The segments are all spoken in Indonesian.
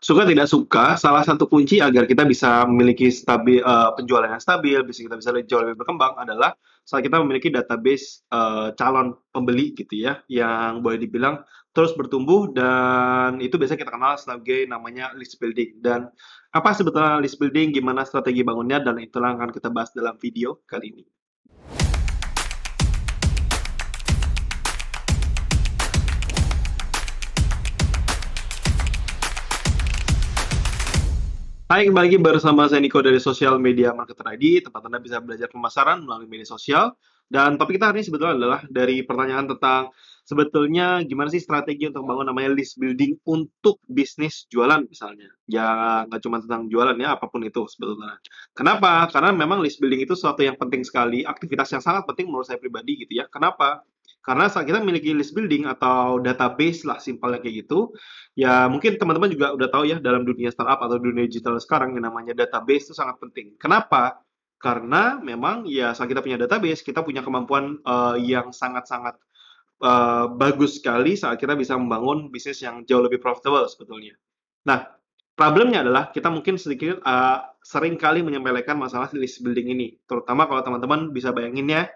suka tidak suka salah satu kunci agar kita bisa memiliki stabil uh, penjualan yang stabil bisa kita bisa jauh lebih berkembang adalah saat kita memiliki database uh, calon pembeli gitu ya yang boleh dibilang terus bertumbuh dan itu biasa kita kenal sebagai namanya list building dan apa sebetulnya list building gimana strategi bangunnya dan itulah akan kita bahas dalam video kali ini. Hai, kembali lagi bersama saya Niko dari Sosial Media Marketer ID, tempat Anda bisa belajar pemasaran melalui media sosial. Dan topik kita hari ini sebetulnya adalah dari pertanyaan tentang sebetulnya gimana sih strategi untuk bangun namanya list building untuk bisnis jualan misalnya. Ya, nggak cuma tentang jualan ya, apapun itu sebetulnya. Kenapa? Karena memang list building itu sesuatu yang penting sekali, aktivitas yang sangat penting menurut saya pribadi gitu ya. Kenapa? Karena saat kita memiliki list building atau database lah simpelnya kayak gitu, ya mungkin teman-teman juga udah tahu ya dalam dunia startup atau dunia digital sekarang yang namanya database itu sangat penting. Kenapa? Karena memang ya saat kita punya database, kita punya kemampuan uh, yang sangat-sangat uh, bagus sekali saat kita bisa membangun bisnis yang jauh lebih profitable sebetulnya. Nah, problemnya adalah kita mungkin sedikit uh, sering kali menyampaikan masalah list building ini, terutama kalau teman-teman bisa bayanginnya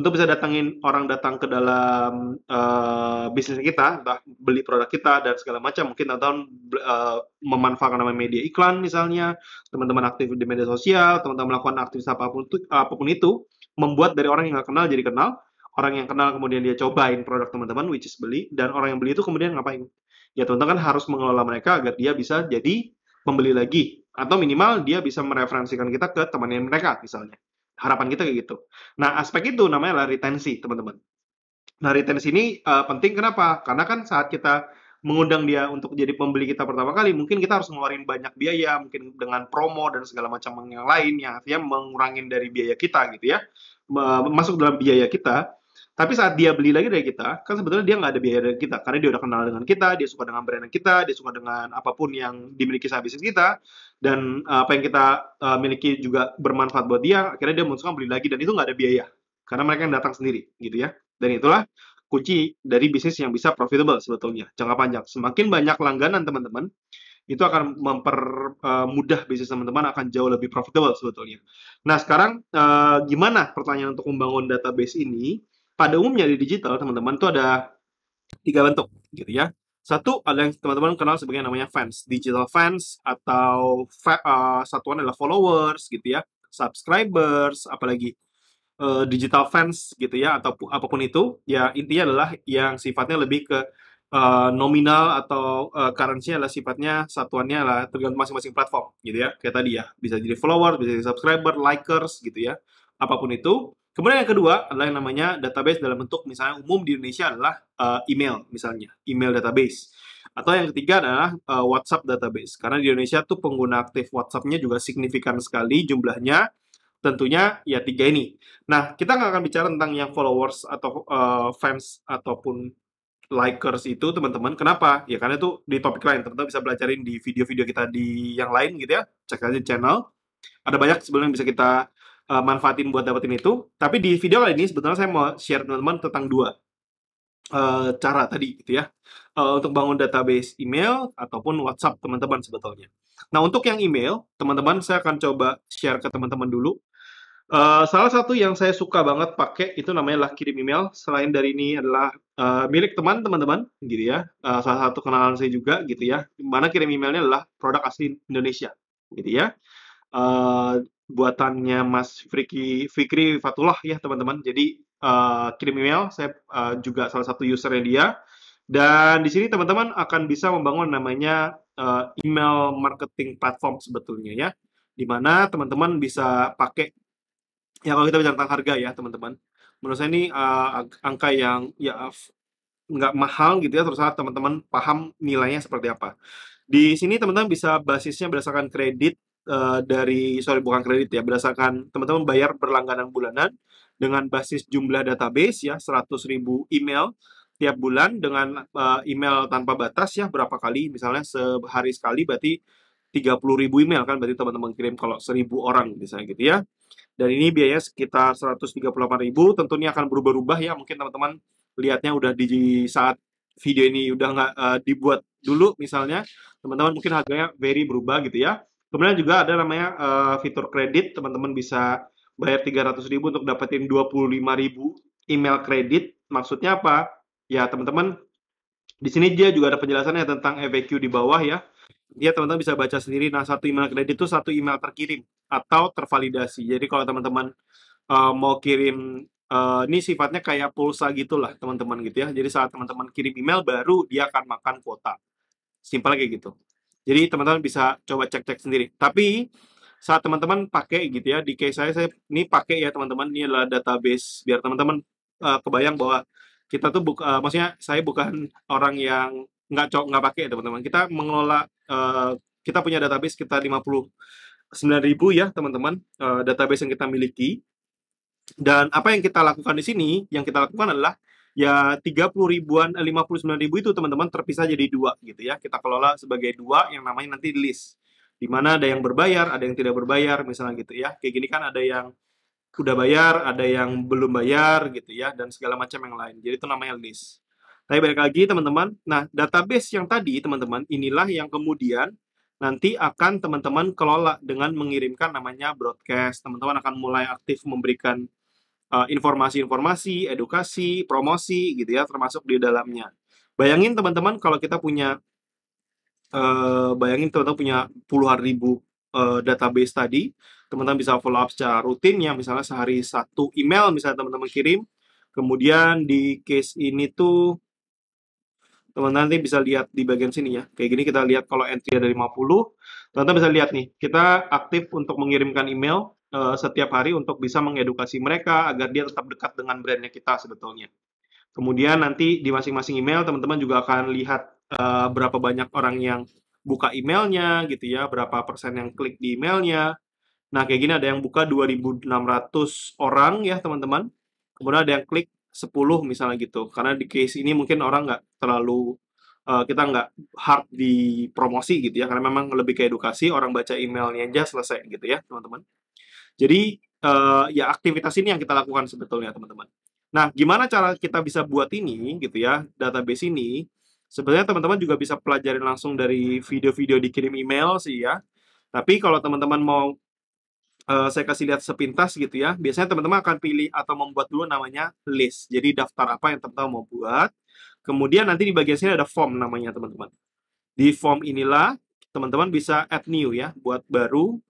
untuk bisa datangin orang datang ke dalam uh, bisnis kita, entah beli produk kita dan segala macam. Mungkin teman-teman uh, eh, memanfaatkan nama media iklan misalnya, teman-teman aktif di media sosial, teman-teman melakukan aktivitas apapun itu, apapun itu, membuat dari orang yang nggak kenal jadi kenal, orang yang kenal kemudian dia cobain produk teman-teman, which is beli, dan orang yang beli itu kemudian ngapain? Ya teman-teman kan harus mengelola mereka agar dia bisa jadi pembeli lagi, atau minimal dia bisa mereferensikan kita ke teman-teman mereka misalnya. Harapan kita kayak gitu. Nah, aspek itu namanya retensi, teman-teman. Nah, retensi ini uh, penting kenapa? Karena kan saat kita mengundang dia untuk jadi pembeli kita pertama kali, mungkin kita harus ngeluarin banyak biaya, mungkin dengan promo dan segala macam yang lain yang artinya mengurangi dari biaya kita gitu ya. Masuk dalam biaya kita. Tapi saat dia beli lagi dari kita, kan sebetulnya dia nggak ada biaya dari kita, karena dia udah kenal dengan kita, dia suka dengan brand kita, dia suka dengan apapun yang dimiliki sahabat bisnis kita, dan eh, apa yang kita eh, miliki juga bermanfaat buat dia, akhirnya dia memutuskan beli lagi, dan itu nggak ada biaya, karena mereka yang datang sendiri, gitu ya. Dan itulah kunci dari bisnis yang bisa profitable sebetulnya, jangka panjang. Semakin banyak langganan teman-teman, itu akan mempermudah eh, uh, bisnis teman-teman akan jauh lebih profitable sebetulnya. Nah sekarang uh, gimana pertanyaan untuk membangun database ini? pada umumnya di digital teman-teman itu ada tiga bentuk gitu ya. Satu ada yang teman-teman kenal sebagai namanya fans, digital fans atau fa uh, satuan adalah followers gitu ya, subscribers, apalagi uh, digital fans gitu ya atau apapun itu. Ya intinya adalah yang sifatnya lebih ke uh, nominal atau uh, currency adalah sifatnya satuannya lah tergantung masing-masing platform gitu ya. Kayak tadi ya, bisa jadi follower, bisa jadi subscriber, likers gitu ya. Apapun itu. Kemudian yang kedua adalah yang namanya database dalam bentuk misalnya umum di Indonesia adalah uh, email misalnya, email database. Atau yang ketiga adalah uh, WhatsApp database. Karena di Indonesia tuh pengguna aktif WhatsApp-nya juga signifikan sekali jumlahnya. Tentunya ya tiga ini. Nah, kita nggak akan bicara tentang yang followers atau uh, fans ataupun likers itu teman-teman. Kenapa? Ya karena itu di topik lain. Teman-teman bisa belajarin di video-video kita di yang lain gitu ya. Cek aja channel. Ada banyak sebenarnya bisa kita uh, manfaatin buat dapetin itu. Tapi di video kali ini sebetulnya saya mau share teman-teman tentang dua uh, cara tadi gitu ya uh, untuk bangun database email ataupun WhatsApp teman-teman sebetulnya. Nah untuk yang email teman-teman saya akan coba share ke teman-teman dulu. Uh, salah satu yang saya suka banget pakai itu namanya lah kirim email. Selain dari ini adalah uh, milik teman teman-teman gitu ya. Uh, salah satu kenalan saya juga gitu ya. Mana kirim emailnya adalah produk asli Indonesia gitu ya. Uh, buatannya Mas Fikri Fikri Fatullah ya teman-teman. Jadi uh, kirim email, saya uh, juga salah satu usernya dia. Dan di sini teman-teman akan bisa membangun namanya uh, email marketing platform sebetulnya ya, di mana teman-teman bisa pakai ya kalau kita bicara tentang harga ya teman-teman. Menurut saya ini uh, angka yang ya nggak mahal gitu ya, terus teman-teman paham nilainya seperti apa. Di sini teman-teman bisa basisnya berdasarkan kredit Eh, dari sorry bukan kredit ya berdasarkan teman-teman bayar berlangganan bulanan dengan basis jumlah database ya ribu email tiap bulan dengan uh, email tanpa batas ya berapa kali misalnya sehari sekali berarti ribu email kan berarti teman-teman kirim kalau 1.000 orang misalnya gitu ya. Dan ini biayanya sekitar ribu tentunya akan berubah-ubah ya mungkin teman-teman lihatnya udah di saat video ini udah nggak uh, dibuat dulu misalnya teman-teman mungkin harganya very berubah gitu ya. Kemudian juga ada namanya uh, fitur kredit, teman-teman bisa bayar 300 ribu untuk dapetin 25 ribu email kredit. Maksudnya apa? Ya teman-teman, di sini dia juga ada penjelasannya tentang FAQ di bawah ya. Dia teman-teman bisa baca sendiri. Nah satu email kredit itu satu email terkirim atau tervalidasi. Jadi kalau teman-teman uh, mau kirim uh, ini sifatnya kayak pulsa gitulah teman-teman gitu ya. Jadi saat teman-teman kirim email baru dia akan makan kuota. Simpel kayak gitu. Jadi teman-teman bisa coba cek-cek sendiri. Tapi saat teman-teman pakai gitu ya, di case saya saya ini pakai ya teman-teman, ini adalah database biar teman-teman uh, kebayang bahwa kita tuh buka, uh, maksudnya saya bukan orang yang nggak cocok nggak pakai ya teman-teman. Kita mengelola uh, kita punya database kita 59.000 ya teman-teman database yang kita miliki. Dan apa yang kita lakukan di sini, yang kita lakukan adalah ya 30 ribuan 59 eh, ribu itu teman-teman terpisah jadi dua gitu ya kita kelola sebagai dua yang namanya nanti list di mana ada yang berbayar ada yang tidak berbayar misalnya gitu ya kayak gini kan ada yang udah bayar ada yang belum bayar gitu ya dan segala macam yang lain jadi itu namanya list tapi balik lagi teman-teman nah database yang tadi teman-teman inilah yang kemudian nanti akan teman-teman kelola dengan mengirimkan namanya broadcast teman-teman akan mulai aktif memberikan Eh, informasi-informasi, uh, edukasi, promosi gitu ya termasuk di dalamnya. Bayangin teman-teman kalau kita punya uh, bayangin teman-teman punya puluhan ribu uh, database tadi, teman-teman bisa follow up secara rutin ya misalnya sehari satu email misalnya teman-teman kirim. Kemudian di case ini tuh teman-teman nanti bisa lihat di bagian sini ya. Kayak gini kita lihat kalau entry ada 50, teman-teman bisa lihat nih, kita aktif untuk mengirimkan email uh, setiap hari untuk bisa mengedukasi mereka agar dia tetap dekat dengan brandnya kita sebetulnya. Kemudian nanti di masing-masing email teman-teman juga akan lihat uh, berapa banyak orang yang buka emailnya gitu ya, berapa persen yang klik di emailnya. Nah, kayak gini ada yang buka 2.600 orang ya teman-teman. Kemudian ada yang klik 10 misalnya gitu. Karena di case ini mungkin orang nggak terlalu eh, kita nggak hard di promosi gitu ya karena memang lebih ke edukasi orang baca emailnya aja selesai gitu ya teman-teman jadi uh, ya aktivitas ini yang kita lakukan sebetulnya teman-teman. Nah, gimana cara kita bisa buat ini gitu ya, database ini? Sebenarnya teman-teman juga bisa pelajari langsung dari video-video dikirim email sih ya. Tapi kalau teman-teman mau uh, saya kasih lihat sepintas gitu ya, biasanya teman-teman akan pilih atau membuat dulu namanya list. Jadi daftar apa yang teman-teman mau buat. Kemudian nanti di bagian sini ada form namanya teman-teman. Di form inilah teman-teman bisa add new ya, buat baru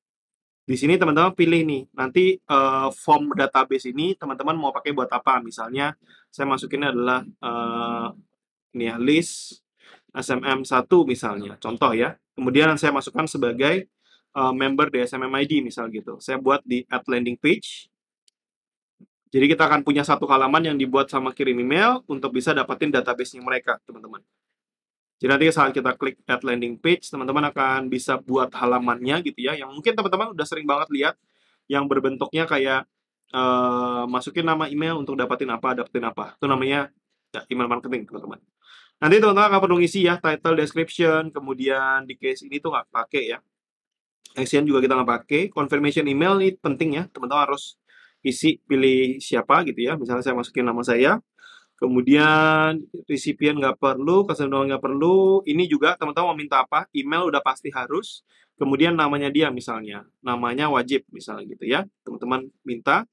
di sini teman-teman pilih nih, nanti uh, form database ini teman-teman mau pakai buat apa. Misalnya saya masukinnya adalah uh, ini ya, list SMM1 misalnya, contoh ya. Kemudian saya masukkan sebagai uh, member di smm id misal gitu. Saya buat di at landing page. Jadi kita akan punya satu halaman yang dibuat sama kirim email untuk bisa dapetin database-nya mereka, teman-teman. Jadi nanti saat kita klik add landing page, teman-teman akan bisa buat halamannya gitu ya, yang mungkin teman-teman udah sering banget lihat, yang berbentuknya kayak uh, masukin nama email untuk dapatin apa, dapetin apa. Itu namanya ya, email marketing, teman-teman. Nanti teman-teman akan perlu ngisi ya, title, description, kemudian di case ini tuh nggak pakai ya. Action juga kita nggak pakai. Confirmation email ini penting ya, teman-teman harus isi pilih siapa gitu ya. Misalnya saya masukin nama saya, Kemudian recipient nggak perlu, customer nggak perlu. Ini juga teman-teman mau minta apa? Email udah pasti harus. Kemudian namanya dia misalnya, namanya wajib misalnya gitu ya. Teman-teman minta.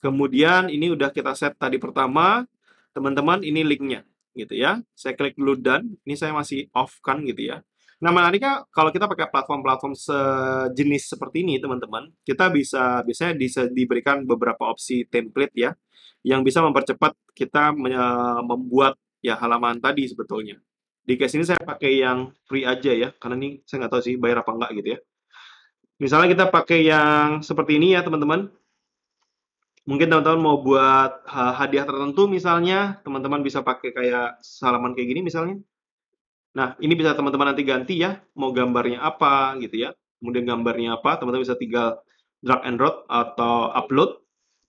Kemudian ini udah kita set tadi pertama. Teman-teman ini linknya gitu ya. Saya klik dulu dan ini saya masih off kan gitu ya. Nah, menariknya kalau kita pakai platform-platform sejenis seperti ini, teman-teman, kita bisa biasanya bisa diberikan beberapa opsi template ya yang bisa mempercepat kita membuat ya halaman tadi sebetulnya. Di case ini saya pakai yang free aja ya, karena ini saya nggak tahu sih bayar apa nggak gitu ya. Misalnya kita pakai yang seperti ini ya teman-teman. Mungkin teman-teman mau buat hadiah tertentu misalnya, teman-teman bisa pakai kayak salaman kayak gini misalnya. Nah, ini bisa teman-teman nanti ganti ya, mau gambarnya apa gitu ya. Kemudian gambarnya apa, teman-teman bisa tinggal drag and drop atau upload.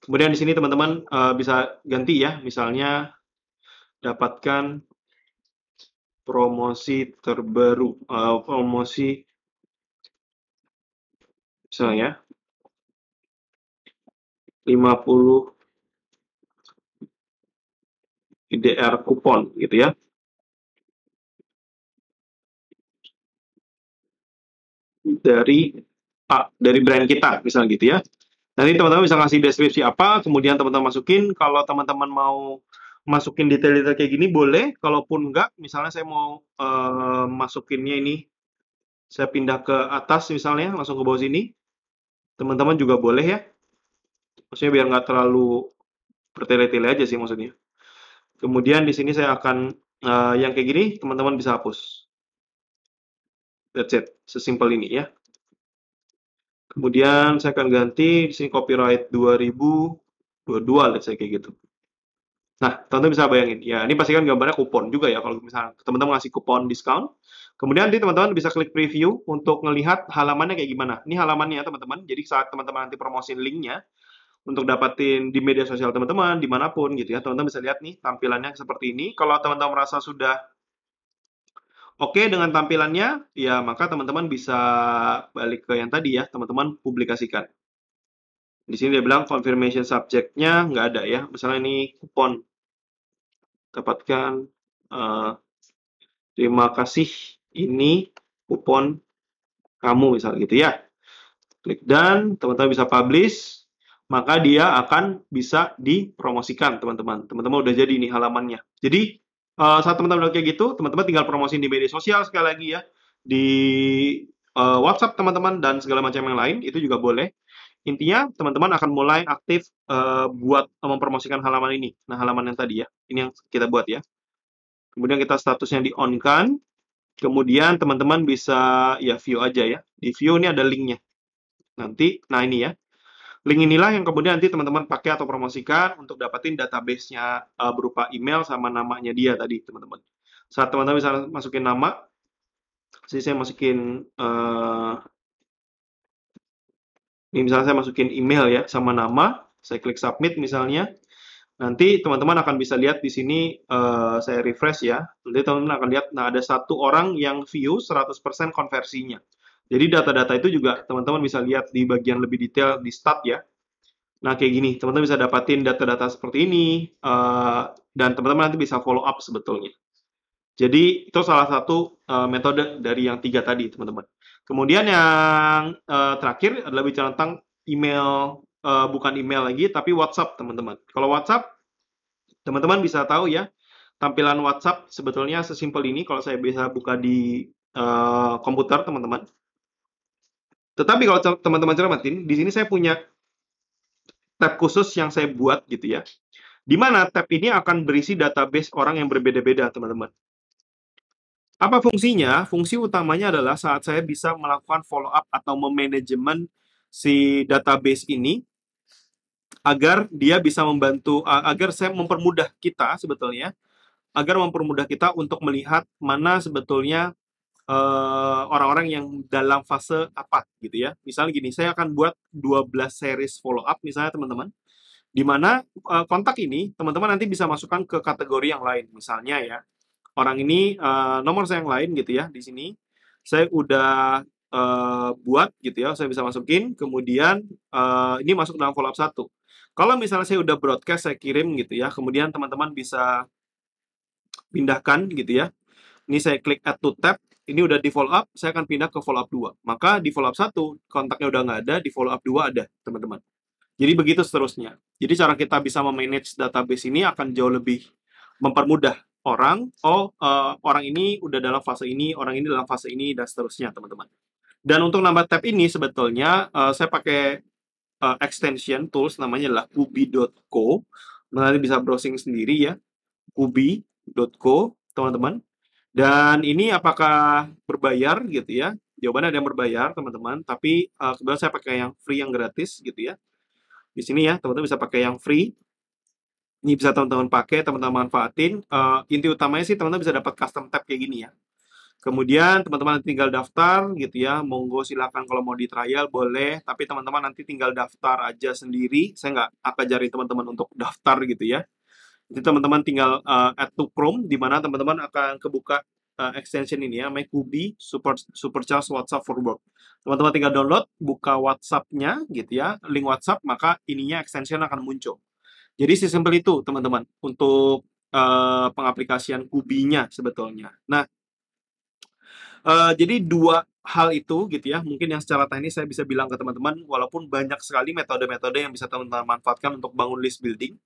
Kemudian di sini teman-teman uh, bisa ganti ya, misalnya dapatkan promosi terbaru, uh, promosi misalnya 50 ya, IDR kupon gitu ya. dari A, dari brand kita misalnya gitu ya. Nanti teman-teman bisa ngasih deskripsi apa, kemudian teman-teman masukin. Kalau teman-teman mau masukin detail-detail kayak gini boleh, kalaupun enggak, misalnya saya mau uh, masukinnya ini, saya pindah ke atas misalnya, langsung ke bawah sini, teman-teman juga boleh ya. Maksudnya biar nggak terlalu bertele-tele aja sih maksudnya. Kemudian di sini saya akan uh, yang kayak gini, teman-teman bisa hapus. That's it, sesimpel ini ya. Kemudian saya akan ganti di sini copyright 2022, let's say kayak gitu. Nah, teman bisa bayangin, ya ini pastikan gambarnya kupon juga ya, kalau misalnya teman-teman ngasih kupon diskon. Kemudian nanti teman-teman bisa klik preview untuk melihat halamannya kayak gimana. Ini halamannya teman-teman, jadi saat teman-teman nanti promosiin linknya, untuk dapatin di media sosial teman-teman, dimanapun gitu ya, teman-teman bisa lihat nih tampilannya seperti ini. Kalau teman-teman merasa sudah Oke dengan tampilannya, ya maka teman-teman bisa balik ke yang tadi ya, teman-teman publikasikan. Di sini dia bilang confirmation subjeknya nggak ada ya, misalnya ini kupon. Dapatkan, uh, terima kasih ini kupon kamu misalnya gitu ya. Klik dan teman-teman bisa publish, maka dia akan bisa dipromosikan teman-teman. Teman-teman udah jadi ini halamannya. Jadi Eh, saat teman-teman udah kayak gitu, teman-teman tinggal promosiin di media sosial sekali lagi ya, di uh, WhatsApp teman-teman dan segala macam yang lain itu juga boleh. Intinya teman-teman akan mulai aktif uh, buat mempromosikan halaman ini. Nah halaman yang tadi ya, ini yang kita buat ya. Kemudian kita statusnya di on kan, kemudian teman-teman bisa ya view aja ya. Di view ini ada linknya. Nanti, nah ini ya, Link inilah yang kemudian nanti teman-teman pakai atau promosikan untuk dapatin database-nya uh, berupa email sama namanya dia tadi, teman-teman. Saat teman-teman bisa masukin nama, sih saya masukin uh, ini misalnya saya masukin email ya sama nama, saya klik submit misalnya. Nanti teman-teman akan bisa lihat di sini uh, saya refresh ya. Nanti teman-teman akan lihat nah ada satu orang yang view 100% konversinya. Jadi data-data itu juga teman-teman bisa lihat di bagian lebih detail di stat ya. Nah kayak gini, teman-teman bisa dapatin data-data seperti ini uh, dan teman-teman nanti bisa follow up sebetulnya. Jadi itu salah satu uh, metode dari yang tiga tadi teman-teman. Kemudian yang uh, terakhir adalah bicara tentang email, uh, bukan email lagi tapi WhatsApp teman-teman. Kalau WhatsApp, teman-teman bisa tahu ya tampilan WhatsApp sebetulnya sesimpel ini kalau saya bisa buka di uh, komputer teman-teman. Tetapi kalau teman-teman cermatin, di sini saya punya tab khusus yang saya buat gitu ya. Di mana tab ini akan berisi database orang yang berbeda-beda, teman-teman. Apa fungsinya? Fungsi utamanya adalah saat saya bisa melakukan follow up atau memanajemen si database ini agar dia bisa membantu agar saya mempermudah kita sebetulnya agar mempermudah kita untuk melihat mana sebetulnya Eh, orang-orang uh, yang dalam fase apa gitu ya. Misalnya gini, saya akan buat 12 series follow up misalnya teman-teman. Di mana uh, kontak ini teman-teman nanti bisa masukkan ke kategori yang lain misalnya ya. Orang ini uh, nomor saya yang lain gitu ya di sini. Saya udah uh, buat gitu ya, saya bisa masukin. Kemudian uh, ini masuk dalam follow up satu. Kalau misalnya saya udah broadcast, saya kirim gitu ya. Kemudian teman-teman bisa pindahkan gitu ya. Ini saya klik add to tab ini udah di follow up, saya akan pindah ke follow up 2. Maka di follow up 1, kontaknya udah nggak ada, di follow up 2 ada, teman-teman. Jadi begitu seterusnya. Jadi cara kita bisa memanage database ini akan jauh lebih mempermudah orang, oh uh, orang ini udah dalam fase ini, orang ini dalam fase ini, dan seterusnya, teman-teman. Dan untuk nambah tab ini sebetulnya uh, saya pakai uh, extension tools namanya adalah kubi.co. Nanti bisa browsing sendiri ya, kubi.co, teman-teman. Dan ini apakah berbayar gitu ya? Jawabannya ada yang berbayar, teman-teman, tapi uh, kebetulan saya pakai yang free yang gratis gitu ya. Di sini ya, teman-teman bisa pakai yang free. Ini bisa teman-teman pakai, teman-teman manfaatin. Uh, inti utamanya sih teman-teman bisa dapat custom tab kayak gini ya. Kemudian teman-teman tinggal daftar gitu ya. Monggo silakan kalau mau di trial boleh, tapi teman-teman nanti tinggal daftar aja sendiri. Saya nggak akan jari teman-teman untuk daftar gitu ya. Jadi teman-teman tinggal uh, add to Chrome di mana teman-teman akan kebuka uh, extension ini ya, MyKubi Super Supercharge WhatsApp for Work. Teman-teman tinggal download, buka WhatsApp-nya gitu ya, link WhatsApp, maka ininya extension akan muncul. Jadi sesimpel itu teman-teman untuk uh, pengaplikasian Kubinya sebetulnya. Nah, uh, jadi dua hal itu gitu ya, mungkin yang secara teknis saya bisa bilang ke teman-teman, walaupun banyak sekali metode-metode yang bisa teman-teman manfaatkan untuk bangun list building,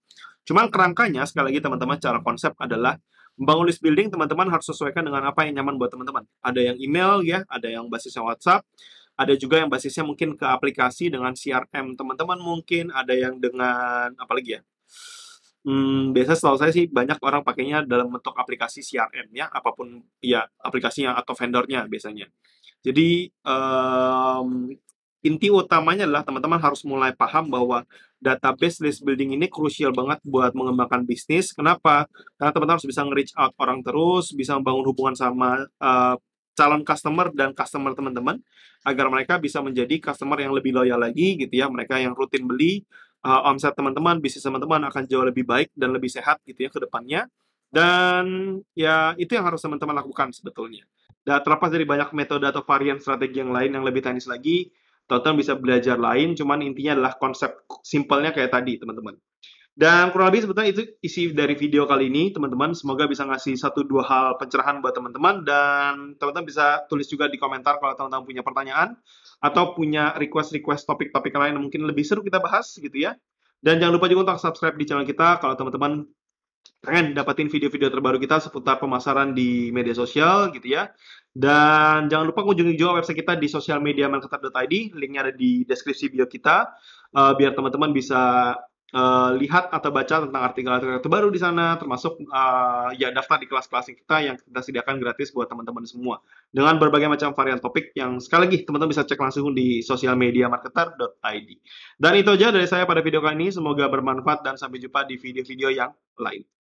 Cuman kerangkanya sekali lagi teman-teman cara konsep adalah membangun list building teman-teman harus sesuaikan dengan apa yang nyaman buat teman-teman. Ada yang email ya, ada yang basisnya WhatsApp, ada juga yang basisnya mungkin ke aplikasi dengan CRM teman-teman mungkin, ada yang dengan apa lagi ya. Hmm, biasa setahu saya sih banyak orang pakainya dalam bentuk aplikasi CRM ya, apapun ya aplikasinya atau vendornya biasanya. Jadi um, inti utamanya adalah teman-teman harus mulai paham bahwa database list building ini krusial banget buat mengembangkan bisnis. Kenapa? Karena teman-teman harus bisa nge-reach out orang terus, bisa membangun hubungan sama uh, calon customer dan customer teman-teman agar mereka bisa menjadi customer yang lebih loyal lagi gitu ya. Mereka yang rutin beli uh, omset teman-teman, bisnis teman-teman akan jauh lebih baik dan lebih sehat gitu ya ke depannya. Dan ya itu yang harus teman-teman lakukan sebetulnya. Dan terlepas dari banyak metode atau varian strategi yang lain yang lebih teknis lagi, teman-teman bisa belajar lain cuman intinya adalah konsep simpelnya kayak tadi teman-teman dan kurang lebih sebetulnya itu isi dari video kali ini, teman-teman. Semoga bisa ngasih satu dua hal pencerahan buat teman-teman dan teman-teman bisa tulis juga di komentar kalau teman-teman punya pertanyaan atau punya request-request topik-topik lain yang mungkin lebih seru kita bahas gitu ya. Dan jangan lupa juga untuk subscribe di channel kita kalau teman-teman pengen dapatin video-video terbaru kita seputar pemasaran di media sosial gitu ya. Dan jangan lupa kunjungi juga website kita di sosial media marketer.id, linknya ada di deskripsi bio kita, uh, biar teman-teman bisa uh, lihat atau baca tentang artikel-artikel terbaru di sana, termasuk uh, ya daftar di kelas-kelas kita yang kita sediakan gratis buat teman-teman semua. Dengan berbagai macam varian topik yang sekali lagi teman-teman bisa cek langsung di sosial media marketer.id. Dan itu aja dari saya pada video kali ini, semoga bermanfaat dan sampai jumpa di video-video yang lain.